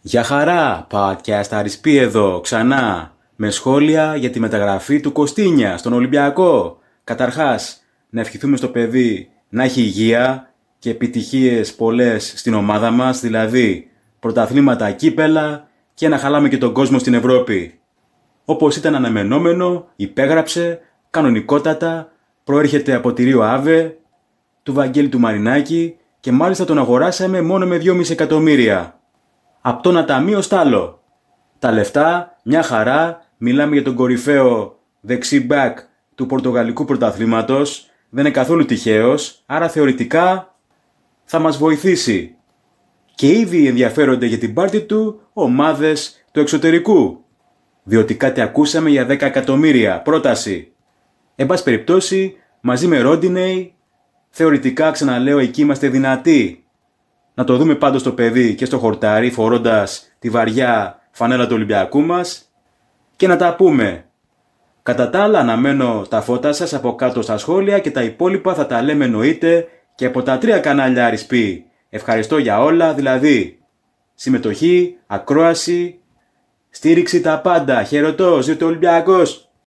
Για χαρά, podcast αρισπή εδώ, ξανά, με σχόλια για τη μεταγραφή του Κωστίνια στον Ολυμπιακό. Καταρχάς, να ευχηθούμε στο παιδί να έχει υγεία και επιτυχίες πολλές στην ομάδα μας, δηλαδή πρωταθλήματα κύπελα και να χαλάμε και τον κόσμο στην Ευρώπη. Όπως ήταν αναμενόμενο, υπέγραψε, κανονικότατα, προέρχεται από τη Ρίο Άβε, του Βαγγέλη του Μαρινάκη και μάλιστα τον αγοράσαμε μόνο με 2,5 εκατομμύρια από το ένα ταμείο στο άλλο. Τα λεφτά, μια χαρά, μιλάμε για τον κορυφαίο δεξί μπακ του Πορτογαλικού πρωταθλήματος, δεν είναι καθόλου τυχαίος, άρα θεωρητικά θα μας βοηθήσει. Και ήδη ενδιαφέρονται για την πάρτι του ομάδες του εξωτερικού. Διότι κάτι ακούσαμε για 10 εκατομμύρια πρόταση. Εν πάση περιπτώσει, μαζί με Ρόντινεϊ, θεωρητικά ξαναλέω εκεί είμαστε δυνατοί να το δούμε πάντως το παιδί και στο χορτάρι φορώντας τη βαριά φανέλα του Ολυμπιακού μας και να τα πούμε. Κατά τα άλλα αναμένω τα φώτα σας από κάτω στα σχόλια και τα υπόλοιπα θα τα λέμε εννοείται και από τα τρία κανάλια αρισπή. Ευχαριστώ για όλα, δηλαδή συμμετοχή, ακρόαση, στήριξη τα πάντα. Χαιρετώ, ζήτω Ολυμπιακός!